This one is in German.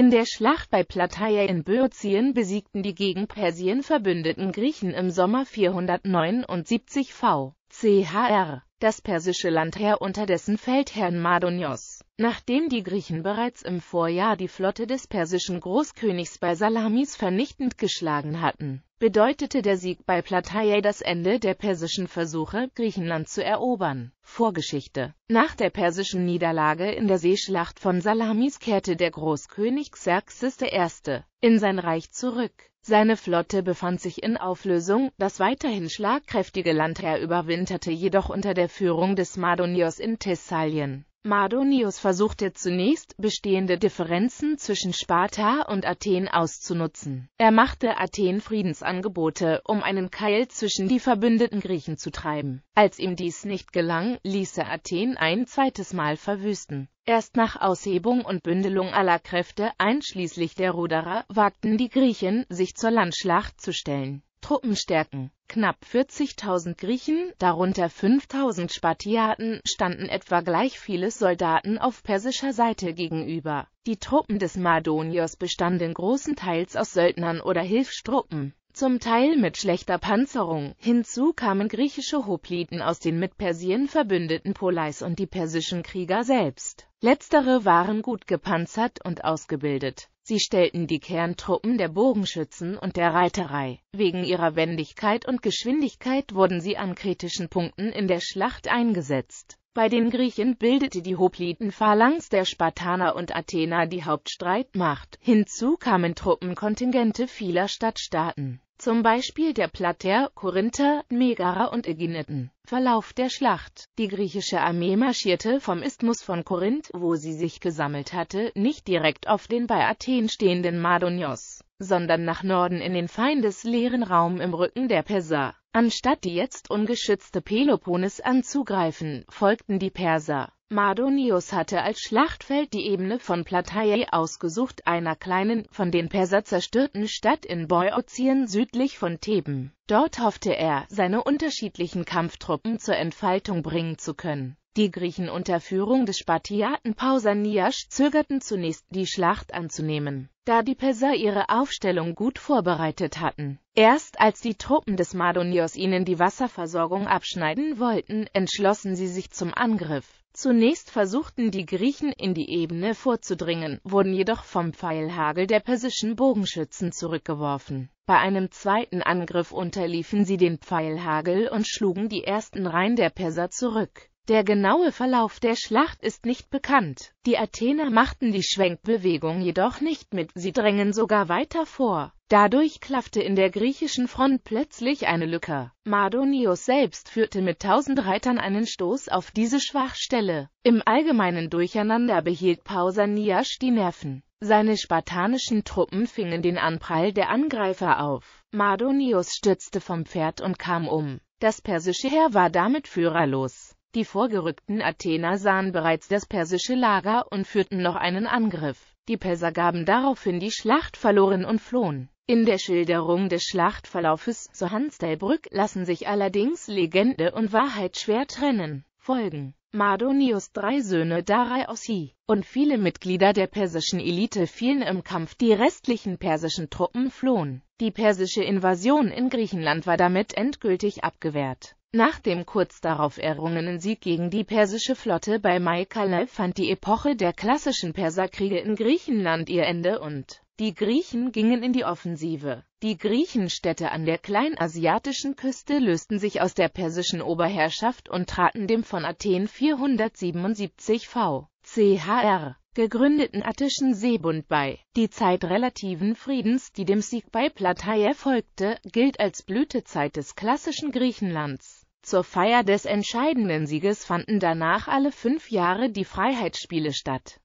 In der Schlacht bei Plataea in Böotien besiegten die gegen Persien verbündeten Griechen im Sommer 479 v. chr. das persische Landheer unter dessen Feldherrn Mardonios. Nachdem die Griechen bereits im Vorjahr die Flotte des persischen Großkönigs bei Salamis vernichtend geschlagen hatten, bedeutete der Sieg bei Plataea das Ende der persischen Versuche, Griechenland zu erobern. Vorgeschichte Nach der persischen Niederlage in der Seeschlacht von Salamis kehrte der Großkönig Xerxes I. in sein Reich zurück. Seine Flotte befand sich in Auflösung, das weiterhin schlagkräftige Landherr überwinterte jedoch unter der Führung des Mardonios in Thessalien. Mardonius versuchte zunächst, bestehende Differenzen zwischen Sparta und Athen auszunutzen. Er machte Athen Friedensangebote, um einen Keil zwischen die verbündeten Griechen zu treiben. Als ihm dies nicht gelang, ließ er Athen ein zweites Mal verwüsten. Erst nach Aushebung und Bündelung aller Kräfte, einschließlich der Ruderer, wagten die Griechen, sich zur Landschlacht zu stellen. Truppenstärken. Knapp 40.000 Griechen, darunter 5.000 Spartiaten, standen etwa gleich viele Soldaten auf persischer Seite gegenüber. Die Truppen des Mardonios bestanden großen Teils aus Söldnern oder Hilfstruppen zum Teil mit schlechter Panzerung. Hinzu kamen griechische Hopliten aus den mit Persien verbündeten Polais und die persischen Krieger selbst. Letztere waren gut gepanzert und ausgebildet. Sie stellten die Kerntruppen der Bogenschützen und der Reiterei. Wegen ihrer Wendigkeit und Geschwindigkeit wurden sie an kritischen Punkten in der Schlacht eingesetzt. Bei den Griechen bildete die Hoplitenphalanx der Spartaner und Athener die Hauptstreitmacht. Hinzu kamen Truppenkontingente vieler Stadtstaaten, zum Beispiel der Plater, Korinther, Megara und Ägineten. Verlauf der Schlacht. Die griechische Armee marschierte vom Isthmus von Korinth, wo sie sich gesammelt hatte, nicht direkt auf den bei Athen stehenden Mardonios, sondern nach Norden in den feindesleeren Raum im Rücken der Perser. Anstatt die jetzt ungeschützte Peloponnes anzugreifen, folgten die Perser Mardonius hatte als Schlachtfeld die Ebene von Plataea ausgesucht, einer kleinen, von den Perser zerstörten Stadt in Boeotien südlich von Theben. Dort hoffte er, seine unterschiedlichen Kampftruppen zur Entfaltung bringen zu können. Die Griechen unter Führung des Spartiaten Pausanias zögerten zunächst, die Schlacht anzunehmen, da die Perser ihre Aufstellung gut vorbereitet hatten. Erst als die Truppen des Mardonios ihnen die Wasserversorgung abschneiden wollten, entschlossen sie sich zum Angriff. Zunächst versuchten die Griechen in die Ebene vorzudringen, wurden jedoch vom Pfeilhagel der persischen Bogenschützen zurückgeworfen. Bei einem zweiten Angriff unterliefen sie den Pfeilhagel und schlugen die ersten Reihen der Perser zurück der genaue Verlauf der Schlacht ist nicht bekannt. Die Athener machten die Schwenkbewegung jedoch nicht mit, sie drängen sogar weiter vor. Dadurch klaffte in der griechischen Front plötzlich eine Lücke. Mardonius selbst führte mit tausend Reitern einen Stoß auf diese Schwachstelle. Im allgemeinen Durcheinander behielt Pausanias die Nerven. Seine spartanischen Truppen fingen den Anprall der Angreifer auf. Mardonius stürzte vom Pferd und kam um. Das persische Heer war damit führerlos. Die vorgerückten Athener sahen bereits das persische Lager und führten noch einen Angriff. Die Perser gaben daraufhin die Schlacht verloren und flohen. In der Schilderung des Schlachtverlaufes zu Hansdelbrück lassen sich allerdings Legende und Wahrheit schwer trennen. Folgen Mardonius drei Söhne Daraiosi und viele Mitglieder der persischen Elite fielen im Kampf, die restlichen persischen Truppen flohen. Die persische Invasion in Griechenland war damit endgültig abgewehrt. Nach dem kurz darauf errungenen Sieg gegen die persische Flotte bei Maikale fand die Epoche der klassischen Perserkriege in Griechenland ihr Ende und die Griechen gingen in die Offensive. Die Griechenstädte an der kleinasiatischen Küste lösten sich aus der persischen Oberherrschaft und traten dem von Athen 477 v. chr. gegründeten attischen Seebund bei. Die Zeit relativen Friedens, die dem Sieg bei Plataea folgte, gilt als Blütezeit des klassischen Griechenlands. Zur Feier des entscheidenden Sieges fanden danach alle fünf Jahre die Freiheitsspiele statt